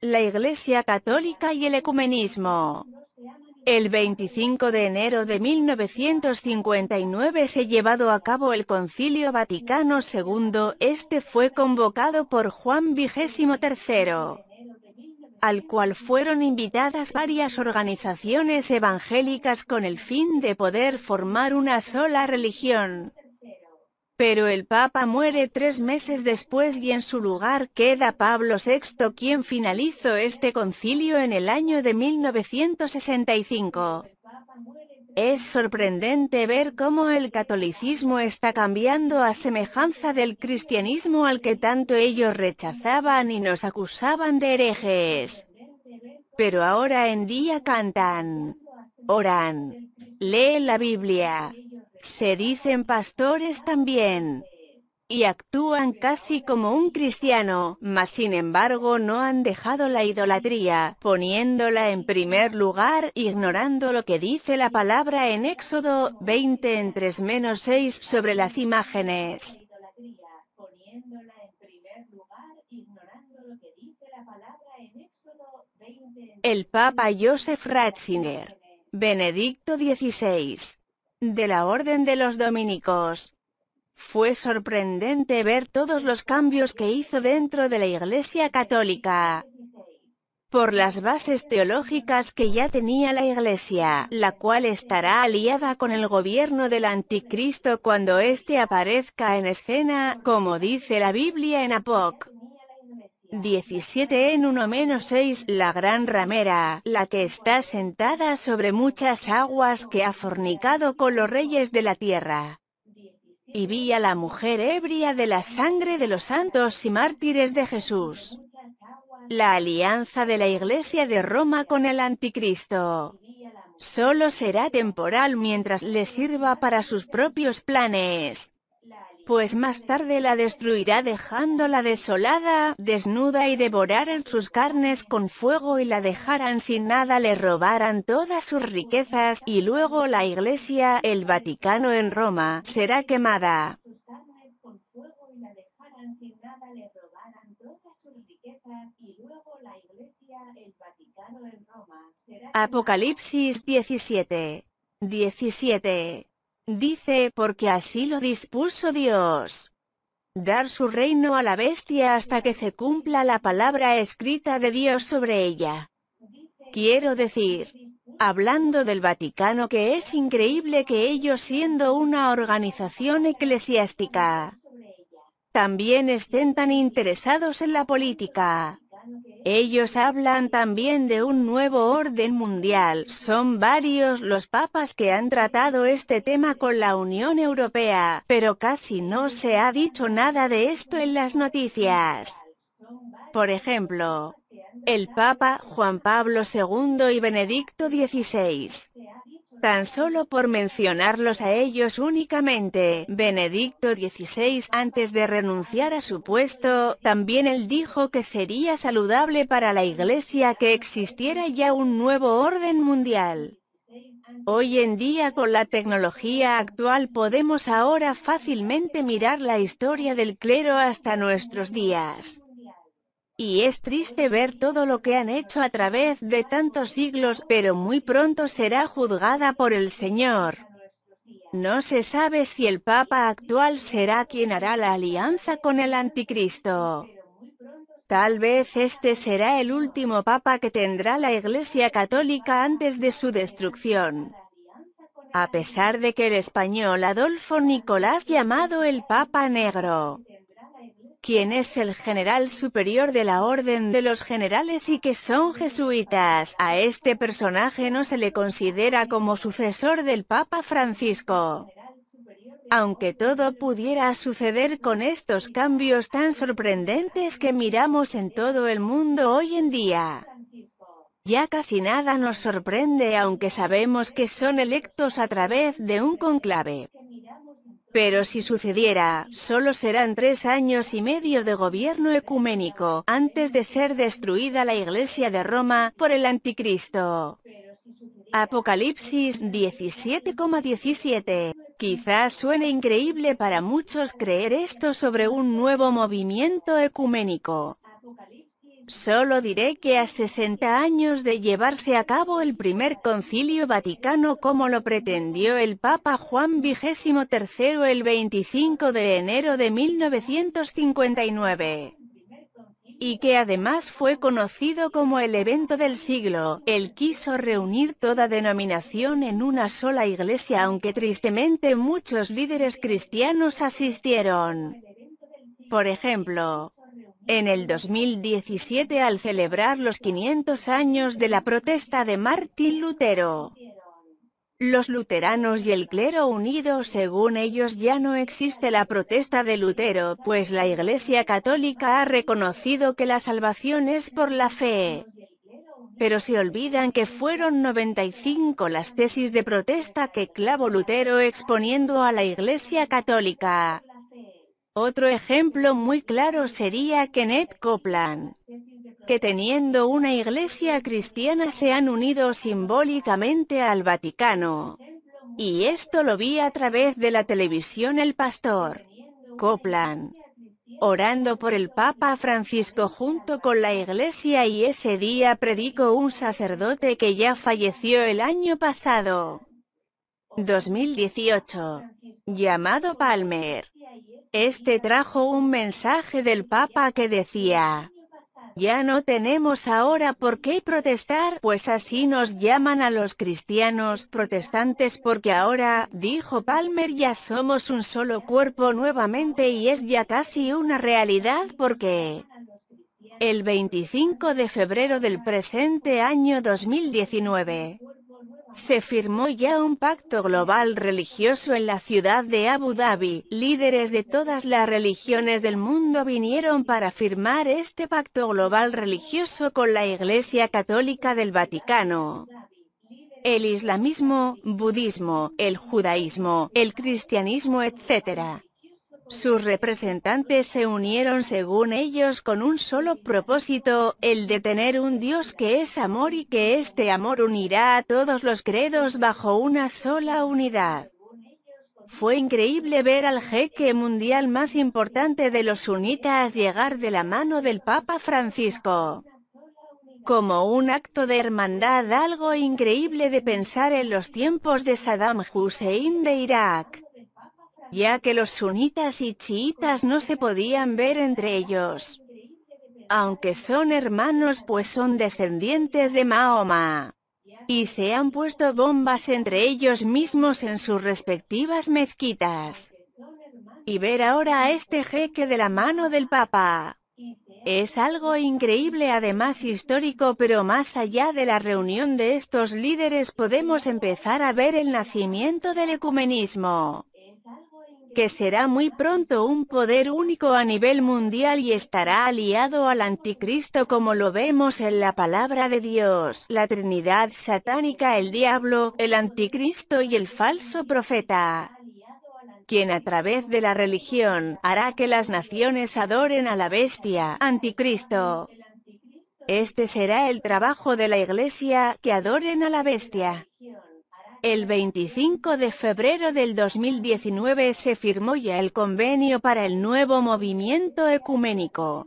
La Iglesia Católica y el Ecumenismo. El 25 de enero de 1959 se llevado a cabo el Concilio Vaticano II, este fue convocado por Juan XXIII, al cual fueron invitadas varias organizaciones evangélicas con el fin de poder formar una sola religión. Pero el Papa muere tres meses después y en su lugar queda Pablo VI quien finalizó este concilio en el año de 1965. Es sorprendente ver cómo el catolicismo está cambiando a semejanza del cristianismo al que tanto ellos rechazaban y nos acusaban de herejes. Pero ahora en día cantan, oran, leen la Biblia, se dicen pastores también. Y actúan casi como un cristiano, mas sin embargo no han dejado la idolatría, poniéndola en primer lugar, ignorando lo que dice la palabra en Éxodo 20 en 3 6 sobre las imágenes. El Papa Joseph Ratzinger, Benedicto XVI de la Orden de los Dominicos. Fue sorprendente ver todos los cambios que hizo dentro de la Iglesia Católica. Por las bases teológicas que ya tenía la Iglesia, la cual estará aliada con el gobierno del anticristo cuando éste aparezca en escena, como dice la Biblia en Apoc 17 en 1 menos 6 La gran ramera, la que está sentada sobre muchas aguas que ha fornicado con los reyes de la tierra. Y vi a la mujer ebria de la sangre de los santos y mártires de Jesús. La alianza de la Iglesia de Roma con el anticristo. Solo será temporal mientras le sirva para sus propios planes pues más tarde la destruirá dejándola desolada, desnuda y devorarán sus carnes con fuego y la dejarán sin nada, le robarán todas sus riquezas, y luego la iglesia, el Vaticano en Roma, será quemada. Apocalipsis 17. 17. Dice, porque así lo dispuso Dios. Dar su reino a la bestia hasta que se cumpla la palabra escrita de Dios sobre ella. Quiero decir, hablando del Vaticano que es increíble que ellos siendo una organización eclesiástica, también estén tan interesados en la política. Ellos hablan también de un nuevo orden mundial. Son varios los papas que han tratado este tema con la Unión Europea, pero casi no se ha dicho nada de esto en las noticias. Por ejemplo, el Papa Juan Pablo II y Benedicto XVI Tan solo por mencionarlos a ellos únicamente, Benedicto XVI antes de renunciar a su puesto, también él dijo que sería saludable para la Iglesia que existiera ya un nuevo orden mundial. Hoy en día con la tecnología actual podemos ahora fácilmente mirar la historia del clero hasta nuestros días. Y es triste ver todo lo que han hecho a través de tantos siglos, pero muy pronto será juzgada por el Señor. No se sabe si el Papa actual será quien hará la alianza con el anticristo. Tal vez este será el último papa que tendrá la Iglesia Católica antes de su destrucción. A pesar de que el español Adolfo Nicolás llamado el Papa Negro quien es el general superior de la Orden de los Generales y que son jesuitas. A este personaje no se le considera como sucesor del Papa Francisco. Aunque todo pudiera suceder con estos cambios tan sorprendentes que miramos en todo el mundo hoy en día. Ya casi nada nos sorprende aunque sabemos que son electos a través de un conclave. Pero si sucediera, solo serán tres años y medio de gobierno ecuménico, antes de ser destruida la Iglesia de Roma por el anticristo. Apocalipsis 17,17 Quizás suene increíble para muchos creer esto sobre un nuevo movimiento ecuménico. Solo diré que a 60 años de llevarse a cabo el primer concilio vaticano como lo pretendió el Papa Juan XXIII el 25 de enero de 1959, y que además fue conocido como el evento del siglo. Él quiso reunir toda denominación en una sola iglesia aunque tristemente muchos líderes cristianos asistieron. Por ejemplo, en el 2017 al celebrar los 500 años de la protesta de Martín Lutero. Los luteranos y el clero unido según ellos ya no existe la protesta de Lutero, pues la Iglesia Católica ha reconocido que la salvación es por la fe. Pero se olvidan que fueron 95 las tesis de protesta que clavó Lutero exponiendo a la Iglesia Católica. Otro ejemplo muy claro sería Kenneth Copeland, que teniendo una iglesia cristiana se han unido simbólicamente al Vaticano. Y esto lo vi a través de la televisión El Pastor. Copeland, orando por el Papa Francisco junto con la iglesia y ese día predicó un sacerdote que ya falleció el año pasado, 2018, llamado Palmer. Este trajo un mensaje del Papa que decía, ya no tenemos ahora por qué protestar, pues así nos llaman a los cristianos protestantes porque ahora, dijo Palmer, ya somos un solo cuerpo nuevamente y es ya casi una realidad porque... El 25 de febrero del presente año 2019, se firmó ya un pacto global religioso en la ciudad de Abu Dhabi. Líderes de todas las religiones del mundo vinieron para firmar este pacto global religioso con la Iglesia Católica del Vaticano. El islamismo, budismo, el judaísmo, el cristianismo, etc. Sus representantes se unieron según ellos con un solo propósito, el de tener un Dios que es amor y que este amor unirá a todos los credos bajo una sola unidad. Fue increíble ver al jeque mundial más importante de los sunitas llegar de la mano del Papa Francisco. Como un acto de hermandad algo increíble de pensar en los tiempos de Saddam Hussein de Irak ya que los sunitas y chiitas no se podían ver entre ellos. Aunque son hermanos pues son descendientes de Mahoma. Y se han puesto bombas entre ellos mismos en sus respectivas mezquitas. Y ver ahora a este jeque de la mano del Papa. Es algo increíble además histórico pero más allá de la reunión de estos líderes podemos empezar a ver el nacimiento del ecumenismo que será muy pronto un poder único a nivel mundial y estará aliado al anticristo como lo vemos en la palabra de Dios, la trinidad satánica, el diablo, el anticristo y el falso profeta quien a través de la religión hará que las naciones adoren a la bestia, anticristo. Este será el trabajo de la iglesia, que adoren a la bestia. El 25 de febrero del 2019 se firmó ya el convenio para el nuevo movimiento ecuménico.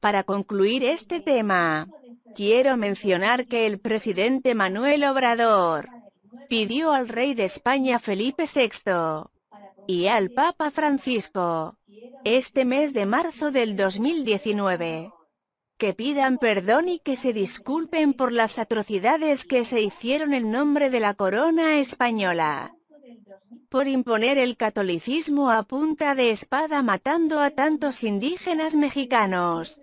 Para concluir este tema, quiero mencionar que el presidente Manuel Obrador pidió al rey de España Felipe VI y al Papa Francisco este mes de marzo del 2019 que pidan perdón y que se disculpen por las atrocidades que se hicieron en nombre de la corona española. Por imponer el catolicismo a punta de espada matando a tantos indígenas mexicanos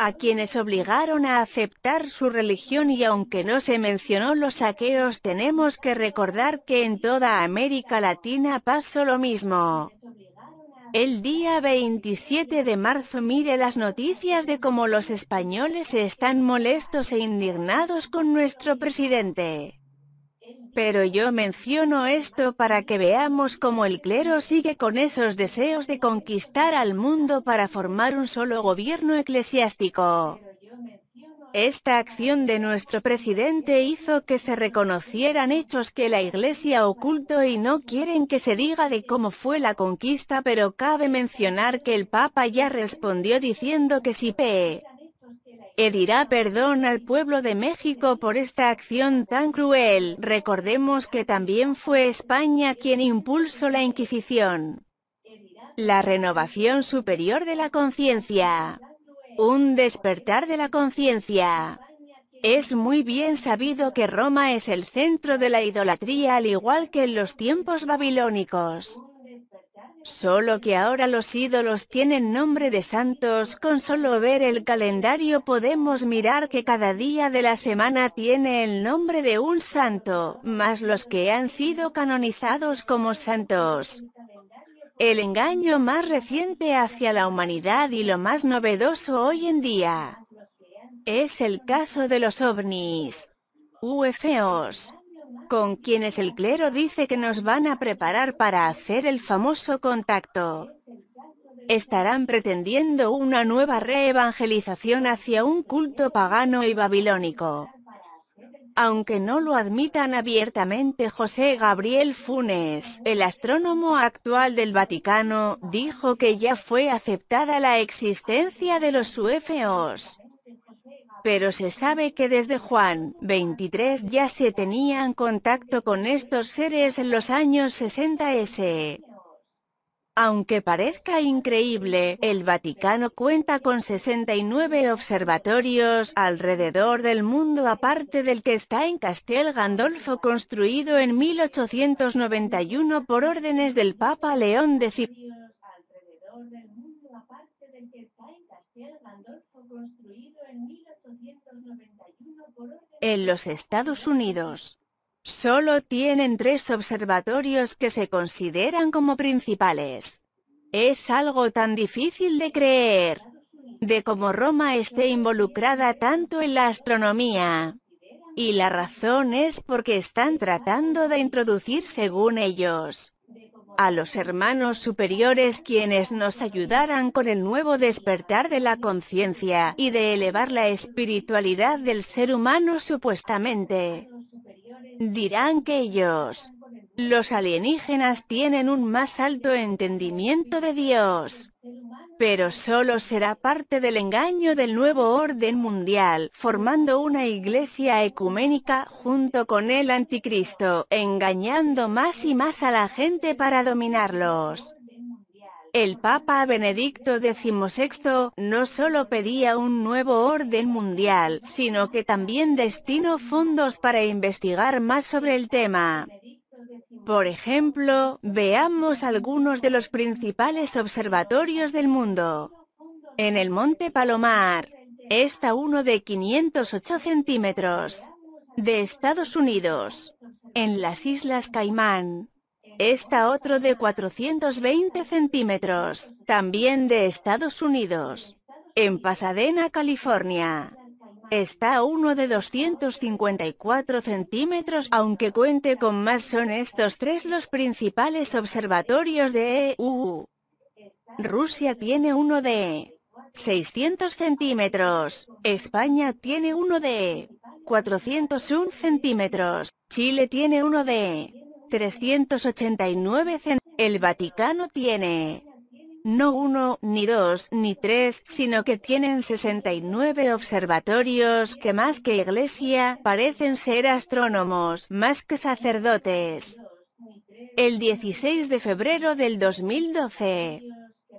a quienes obligaron a aceptar su religión y aunque no se mencionó los saqueos tenemos que recordar que en toda América Latina pasó lo mismo. El día 27 de marzo mire las noticias de cómo los españoles están molestos e indignados con nuestro presidente. Pero yo menciono esto para que veamos cómo el clero sigue con esos deseos de conquistar al mundo para formar un solo gobierno eclesiástico. Esta acción de nuestro presidente hizo que se reconocieran hechos que la Iglesia ocultó y no quieren que se diga de cómo fue la conquista pero cabe mencionar que el Papa ya respondió diciendo que si pe. E dirá perdón al pueblo de México por esta acción tan cruel. Recordemos que también fue España quien impulsó la Inquisición. La renovación superior de la conciencia. Un despertar de la conciencia. Es muy bien sabido que Roma es el centro de la idolatría al igual que en los tiempos babilónicos. Solo que ahora los ídolos tienen nombre de santos, con solo ver el calendario podemos mirar que cada día de la semana tiene el nombre de un santo, más los que han sido canonizados como santos el engaño más reciente hacia la humanidad y lo más novedoso hoy en día. Es el caso de los ovnis, UFOs, con quienes el clero dice que nos van a preparar para hacer el famoso contacto. Estarán pretendiendo una nueva reevangelización hacia un culto pagano y babilónico. Aunque no lo admitan abiertamente José Gabriel Funes, el astrónomo actual del Vaticano, dijo que ya fue aceptada la existencia de los UFOs. Pero se sabe que desde Juan 23 ya se tenían contacto con estos seres en los años 60 s. Aunque parezca increíble, el Vaticano cuenta con 69 observatorios alrededor del mundo aparte del que está en Castel Gandolfo construido en 1891 por órdenes del Papa León de X. En los Estados Unidos, Solo tienen tres observatorios que se consideran como principales. Es algo tan difícil de creer, de cómo Roma esté involucrada tanto en la astronomía. Y la razón es porque están tratando de introducir, según ellos, a los hermanos superiores quienes nos ayudaran con el nuevo despertar de la conciencia y de elevar la espiritualidad del ser humano supuestamente dirán que ellos, los alienígenas tienen un más alto entendimiento de Dios. Pero solo será parte del engaño del nuevo orden mundial, formando una iglesia ecuménica junto con el anticristo, engañando más y más a la gente para dominarlos. El Papa Benedicto XVI no solo pedía un nuevo orden mundial, sino que también destinó fondos para investigar más sobre el tema. Por ejemplo, veamos algunos de los principales observatorios del mundo. En el Monte Palomar, está uno de 508 centímetros. De Estados Unidos, en las Islas Caimán, está otro de 420 centímetros, también de Estados Unidos. En Pasadena, California. Está uno de 254 centímetros, aunque cuente con más son estos tres los principales observatorios de EU. Rusia tiene uno de 600 centímetros, España tiene uno de 401 centímetros, Chile tiene uno de 389 El Vaticano tiene no uno, ni dos, ni tres, sino que tienen 69 observatorios que más que iglesia, parecen ser astrónomos, más que sacerdotes. El 16 de febrero del 2012,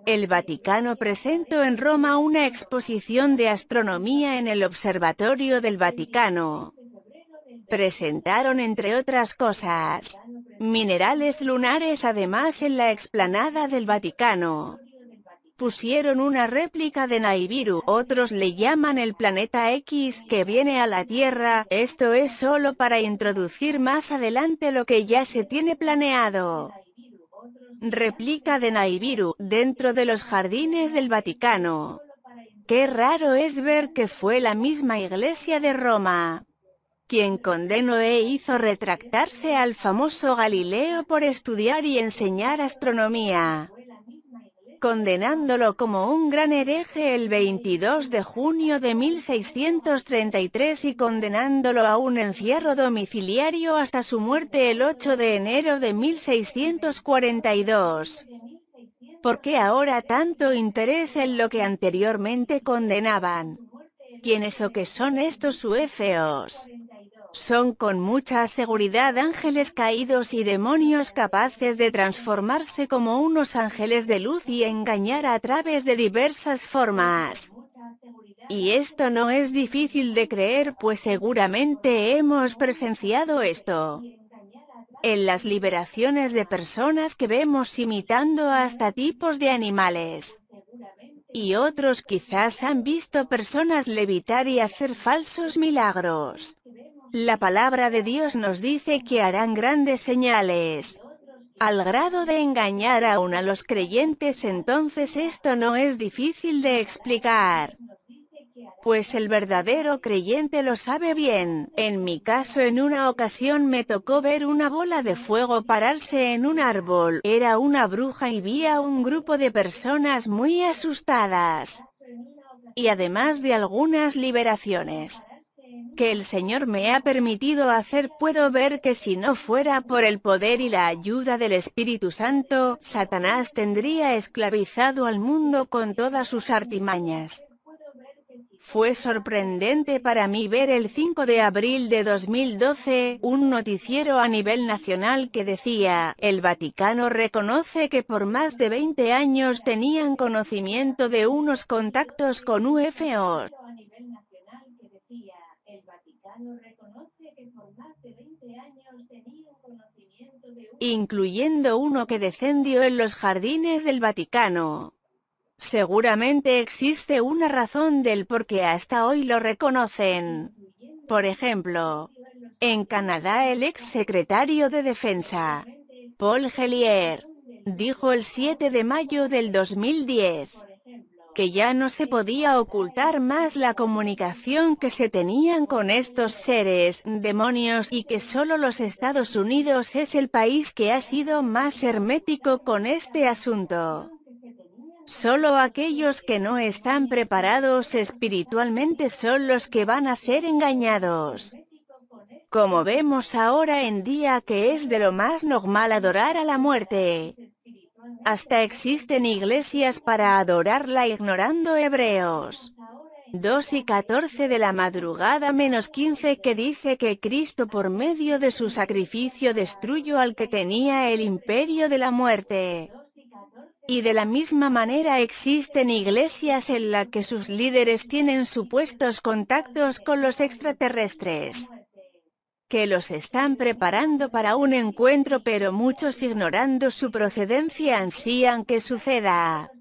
el Vaticano presentó en Roma una exposición de astronomía en el Observatorio del Vaticano. Presentaron entre otras cosas, Minerales lunares además en la explanada del Vaticano. Pusieron una réplica de Naibiru, otros le llaman el planeta X que viene a la Tierra, esto es solo para introducir más adelante lo que ya se tiene planeado. Réplica de Naibiru, dentro de los jardines del Vaticano. Qué raro es ver que fue la misma iglesia de Roma quien condenó e hizo retractarse al famoso Galileo por estudiar y enseñar astronomía, condenándolo como un gran hereje el 22 de junio de 1633 y condenándolo a un encierro domiciliario hasta su muerte el 8 de enero de 1642. ¿Por qué ahora tanto interés en lo que anteriormente condenaban? ¿Quiénes o qué son estos UFOs? Son con mucha seguridad ángeles caídos y demonios capaces de transformarse como unos ángeles de luz y engañar a través de diversas formas. Y esto no es difícil de creer pues seguramente hemos presenciado esto en las liberaciones de personas que vemos imitando hasta tipos de animales. Y otros quizás han visto personas levitar y hacer falsos milagros. La palabra de Dios nos dice que harán grandes señales. Al grado de engañar aún a los creyentes entonces esto no es difícil de explicar. Pues el verdadero creyente lo sabe bien. En mi caso en una ocasión me tocó ver una bola de fuego pararse en un árbol. Era una bruja y vi a un grupo de personas muy asustadas. Y además de algunas liberaciones que el Señor me ha permitido hacer puedo ver que si no fuera por el poder y la ayuda del Espíritu Santo, Satanás tendría esclavizado al mundo con todas sus artimañas. Fue sorprendente para mí ver el 5 de abril de 2012, un noticiero a nivel nacional que decía, el Vaticano reconoce que por más de 20 años tenían conocimiento de unos contactos con UFOs. incluyendo uno que descendió en los jardines del Vaticano. Seguramente existe una razón del por qué hasta hoy lo reconocen. Por ejemplo, en Canadá el ex secretario de Defensa, Paul Gellier, dijo el 7 de mayo del 2010, que ya no se podía ocultar más la comunicación que se tenían con estos seres, demonios, y que solo los Estados Unidos es el país que ha sido más hermético con este asunto. Solo aquellos que no están preparados espiritualmente son los que van a ser engañados. Como vemos ahora en día que es de lo más normal adorar a la muerte, hasta existen iglesias para adorarla ignorando hebreos. 2 y 14 de la madrugada menos 15 que dice que Cristo por medio de su sacrificio destruyó al que tenía el imperio de la muerte. Y de la misma manera existen iglesias en las que sus líderes tienen supuestos contactos con los extraterrestres que los están preparando para un encuentro pero muchos ignorando su procedencia ansían que suceda.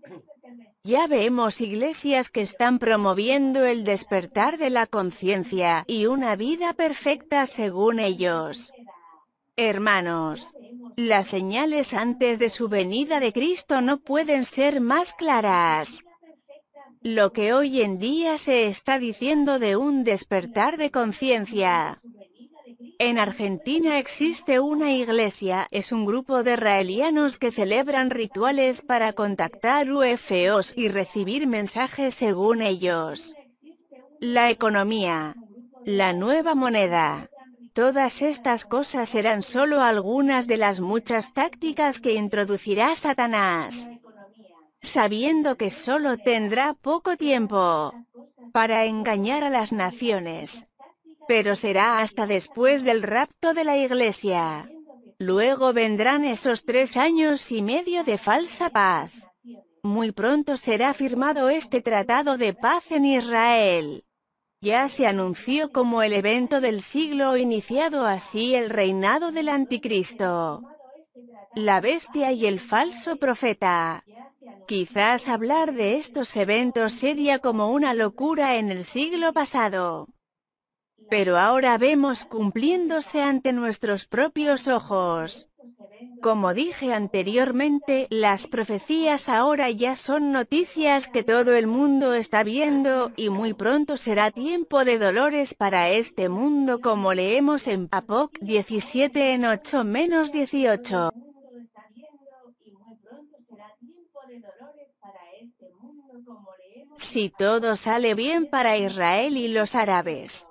Ya vemos iglesias que están promoviendo el despertar de la conciencia y una vida perfecta según ellos. Hermanos, las señales antes de su venida de Cristo no pueden ser más claras. Lo que hoy en día se está diciendo de un despertar de conciencia. En Argentina existe una iglesia, es un grupo de israelianos que celebran rituales para contactar UFOs y recibir mensajes según ellos. La economía. La nueva moneda. Todas estas cosas serán solo algunas de las muchas tácticas que introducirá Satanás, sabiendo que solo tendrá poco tiempo para engañar a las naciones pero será hasta después del rapto de la iglesia. Luego vendrán esos tres años y medio de falsa paz. Muy pronto será firmado este tratado de paz en Israel. Ya se anunció como el evento del siglo iniciado así el reinado del anticristo, la bestia y el falso profeta. Quizás hablar de estos eventos sería como una locura en el siglo pasado pero ahora vemos cumpliéndose ante nuestros propios ojos. Como dije anteriormente, las profecías ahora ya son noticias que todo el mundo está viendo y muy pronto será tiempo de dolores para este mundo como leemos en Apoc 17 en 8 menos 18. Si todo sale bien para Israel y los árabes.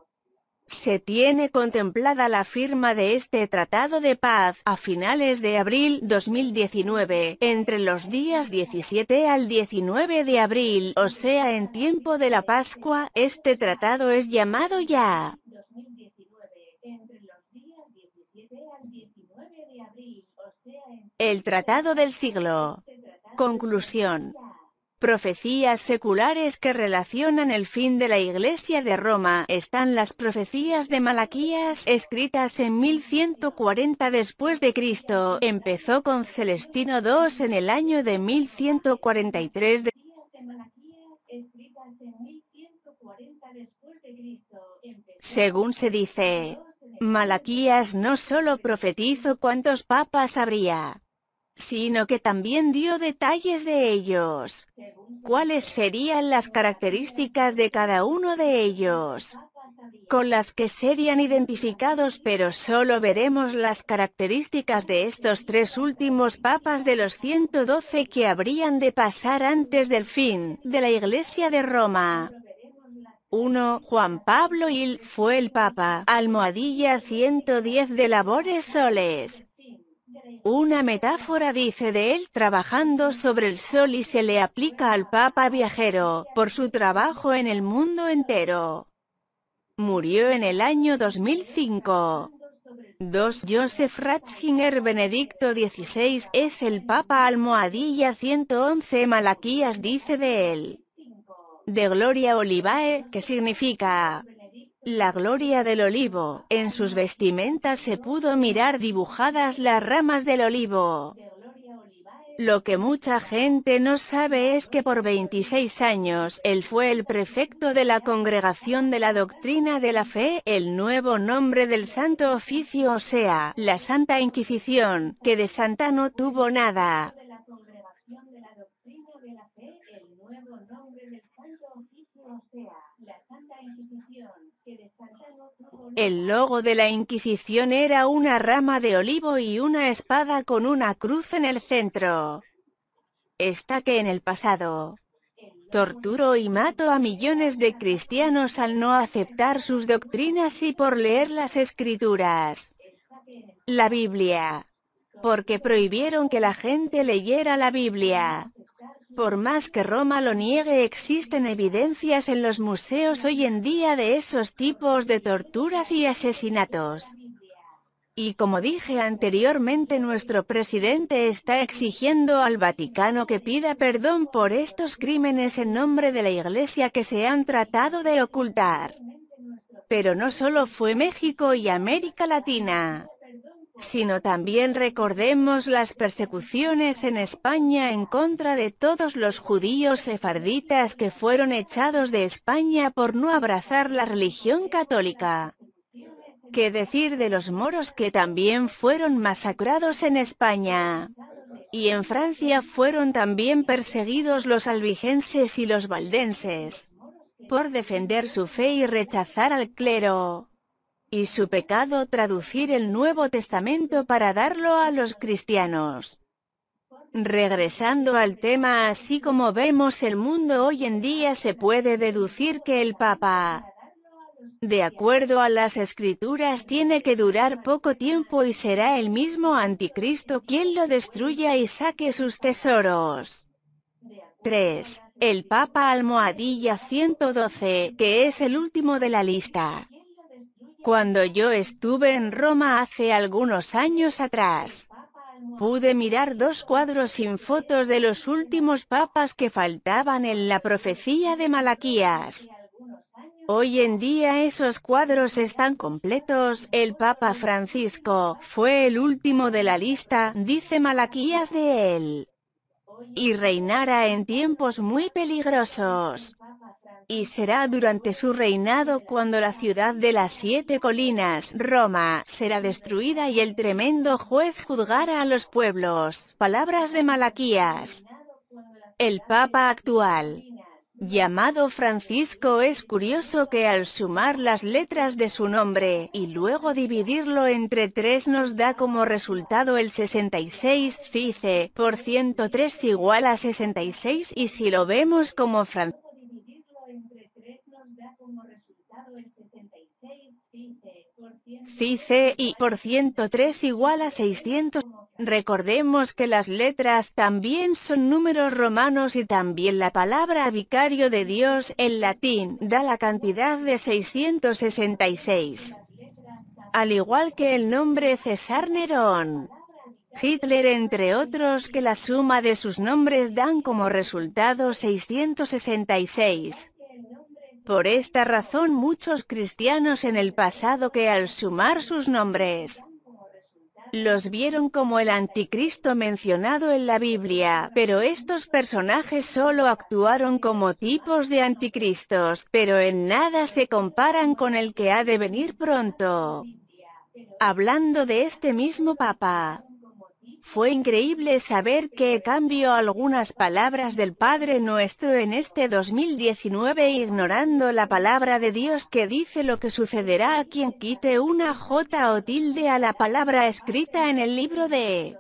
Se tiene contemplada la firma de este tratado de paz a finales de abril 2019, entre los días 17 al 19 de abril, o sea en tiempo de la Pascua, este tratado es llamado ya. El tratado del siglo. Conclusión. Profecías seculares que relacionan el fin de la Iglesia de Roma están las profecías de Malaquías escritas en 1140 después Empezó con Celestino II en el año de 1143 de Según se dice, Malaquías no solo profetizó cuántos papas habría, sino que también dio detalles de ellos. ¿Cuáles serían las características de cada uno de ellos? con las que serían identificados, pero solo veremos las características de estos tres últimos papas de los 112 que habrían de pasar antes del fin de la Iglesia de Roma. 1. Juan Pablo Il fue el Papa, almohadilla 110 de labores soles. Una metáfora dice de él trabajando sobre el sol y se le aplica al Papa viajero, por su trabajo en el mundo entero. Murió en el año 2005. 2. Joseph Ratzinger Benedicto XVI es el Papa Almohadilla 111 Malaquías dice de él. De Gloria Olivae, que significa, la gloria del olivo, en sus vestimentas se pudo mirar dibujadas las ramas del olivo. Lo que mucha gente no sabe es que por 26 años, él fue el prefecto de la Congregación de la Doctrina de la Fe, el nuevo nombre del Santo Oficio o sea, la Santa Inquisición, que de Santa no tuvo nada. El logo de la Inquisición era una rama de olivo y una espada con una cruz en el centro. Está que en el pasado. torturó y mató a millones de cristianos al no aceptar sus doctrinas y por leer las escrituras. La Biblia. Porque prohibieron que la gente leyera la Biblia. Por más que Roma lo niegue existen evidencias en los museos hoy en día de esos tipos de torturas y asesinatos. Y como dije anteriormente nuestro presidente está exigiendo al Vaticano que pida perdón por estos crímenes en nombre de la Iglesia que se han tratado de ocultar. Pero no solo fue México y América Latina sino también recordemos las persecuciones en España en contra de todos los judíos sefarditas que fueron echados de España por no abrazar la religión católica. ¿Qué decir de los moros que también fueron masacrados en España? Y en Francia fueron también perseguidos los albigenses y los valdenses por defender su fe y rechazar al clero y su pecado traducir el Nuevo Testamento para darlo a los cristianos. Regresando al tema, así como vemos el mundo hoy en día se puede deducir que el Papa, de acuerdo a las escrituras, tiene que durar poco tiempo y será el mismo anticristo quien lo destruya y saque sus tesoros. 3. El Papa Almohadilla 112, que es el último de la lista. Cuando yo estuve en Roma hace algunos años atrás, pude mirar dos cuadros sin fotos de los últimos papas que faltaban en la profecía de Malaquías. Hoy en día esos cuadros están completos. El Papa Francisco fue el último de la lista, dice Malaquías de él. Y reinara en tiempos muy peligrosos y será durante su reinado cuando la ciudad de las siete colinas, Roma, será destruida y el tremendo juez juzgará a los pueblos. Palabras de Malaquías. El Papa actual llamado Francisco es curioso que al sumar las letras de su nombre y luego dividirlo entre tres nos da como resultado el 66 cice por 103 igual a 66 y si lo vemos como Francisco Cice y por 103 igual a 600. Recordemos que las letras también son números romanos y también la palabra vicario de Dios en latín da la cantidad de 666. Al igual que el nombre César Nerón. Hitler, entre otros, que la suma de sus nombres dan como resultado 666. Por esta razón muchos cristianos en el pasado que al sumar sus nombres los vieron como el anticristo mencionado en la Biblia, pero estos personajes solo actuaron como tipos de anticristos, pero en nada se comparan con el que ha de venir pronto. Hablando de este mismo Papa, fue increíble saber que cambió algunas palabras del Padre Nuestro en este 2019 ignorando la palabra de Dios que dice lo que sucederá a quien quite una J o tilde a la palabra escrita en el libro de...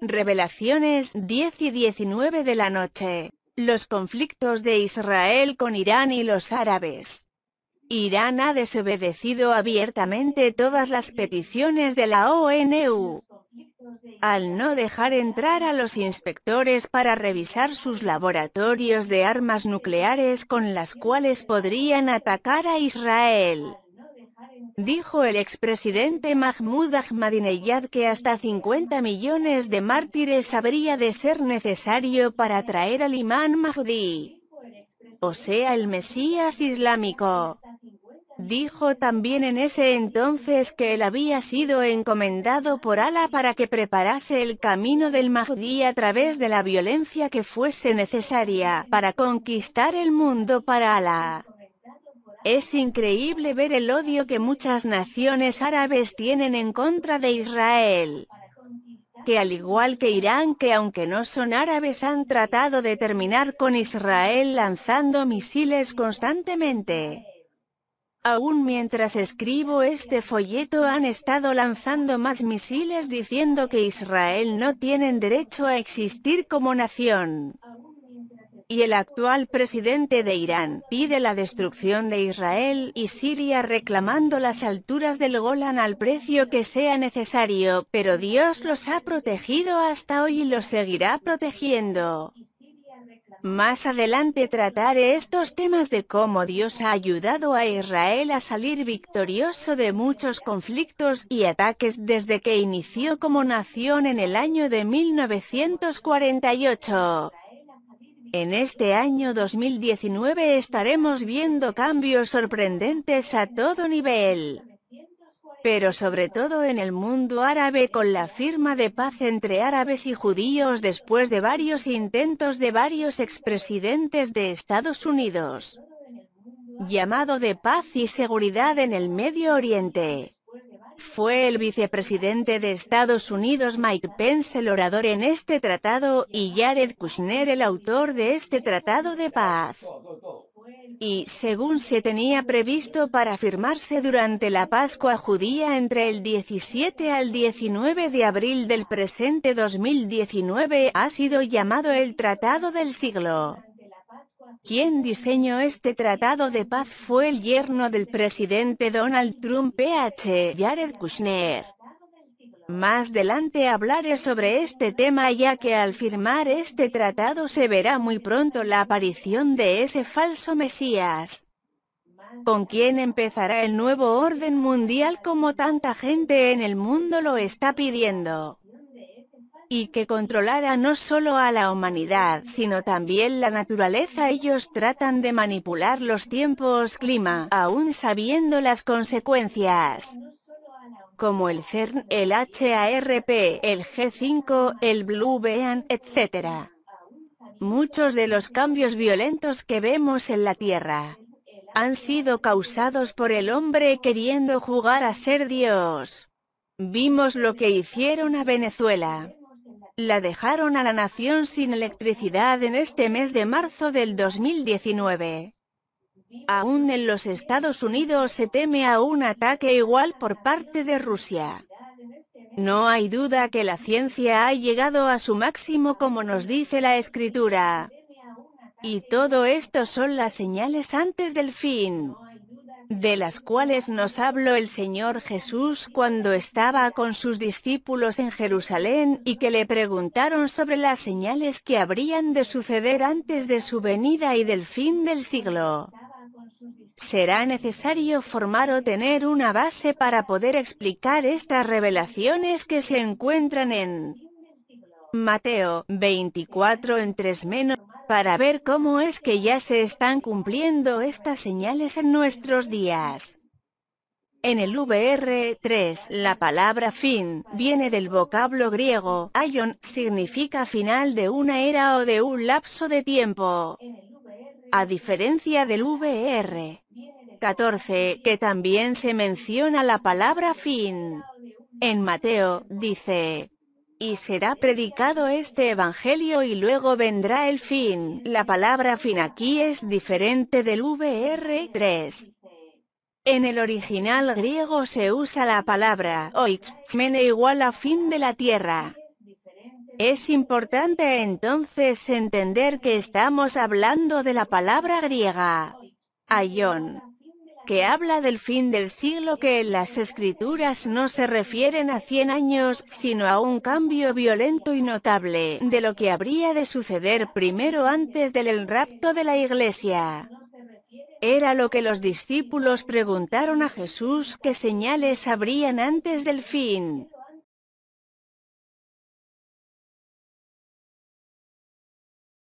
Revelaciones 10 y 19 de la noche. Los conflictos de Israel con Irán y los árabes. Irán ha desobedecido abiertamente todas las peticiones de la ONU al no dejar entrar a los inspectores para revisar sus laboratorios de armas nucleares con las cuales podrían atacar a Israel. Dijo el expresidente Mahmoud Ahmadinejad que hasta 50 millones de mártires habría de ser necesario para traer al imán Mahdi, o sea el Mesías islámico. Dijo también en ese entonces que él había sido encomendado por Ala para que preparase el camino del Mahdi a través de la violencia que fuese necesaria para conquistar el mundo para Allah. Es increíble ver el odio que muchas naciones árabes tienen en contra de Israel que al igual que Irán que aunque no son árabes han tratado de terminar con Israel lanzando misiles constantemente. Aún mientras escribo este folleto han estado lanzando más misiles diciendo que Israel no tienen derecho a existir como nación y el actual presidente de Irán, pide la destrucción de Israel y Siria reclamando las alturas del Golan al precio que sea necesario, pero Dios los ha protegido hasta hoy y los seguirá protegiendo. Más adelante trataré estos temas de cómo Dios ha ayudado a Israel a salir victorioso de muchos conflictos y ataques desde que inició como nación en el año de 1948. En este año 2019 estaremos viendo cambios sorprendentes a todo nivel, pero sobre todo en el mundo árabe con la firma de paz entre árabes y judíos después de varios intentos de varios expresidentes de Estados Unidos llamado de paz y seguridad en el Medio Oriente. Fue el vicepresidente de Estados Unidos Mike Pence el orador en este tratado y Jared Kushner el autor de este tratado de paz. Y, según se tenía previsto para firmarse durante la Pascua judía entre el 17 al 19 de abril del presente 2019, ha sido llamado el Tratado del Siglo. Quien diseñó este tratado de paz fue el yerno del presidente Donald Trump, P.H. Jared Kushner. Más adelante hablaré sobre este tema ya que al firmar este tratado se verá muy pronto la aparición de ese falso Mesías, con quien empezará el nuevo orden mundial como tanta gente en el mundo lo está pidiendo y que controlara no solo a la humanidad, sino también la naturaleza. Ellos tratan de manipular los tiempos clima, aún sabiendo las consecuencias como el CERN, el HARP, el G5, el Blue Bean, etc. Muchos de los cambios violentos que vemos en la Tierra han sido causados por el hombre queriendo jugar a ser Dios. Vimos lo que hicieron a Venezuela la dejaron a la nación sin electricidad en este mes de marzo del 2019. Aún en los Estados Unidos se teme a un ataque igual por parte de Rusia. No hay duda que la ciencia ha llegado a su máximo como nos dice la escritura. Y todo esto son las señales antes del fin de las cuales nos habló el Señor Jesús cuando estaba con sus discípulos en Jerusalén y que le preguntaron sobre las señales que habrían de suceder antes de su venida y del fin del siglo. Será necesario formar o tener una base para poder explicar estas revelaciones que se encuentran en Mateo 24 en 3 menos para ver cómo es que ya se están cumpliendo estas señales en nuestros días. En el VR3, la palabra fin viene del vocablo griego, aion, significa final de una era o de un lapso de tiempo. A diferencia del VR 14, que también se menciona la palabra fin. En Mateo, dice, y será predicado este evangelio y luego vendrá el fin. La palabra fin aquí es diferente del VR3. En el original griego se usa la palabra oixmene igual a fin de la tierra. Es importante entonces entender que estamos hablando de la palabra griega, Ayon que habla del fin del siglo que en las escrituras no se refieren a 100 años, sino a un cambio violento y notable de lo que habría de suceder primero antes del rapto de la iglesia. Era lo que los discípulos preguntaron a Jesús qué señales habrían antes del fin.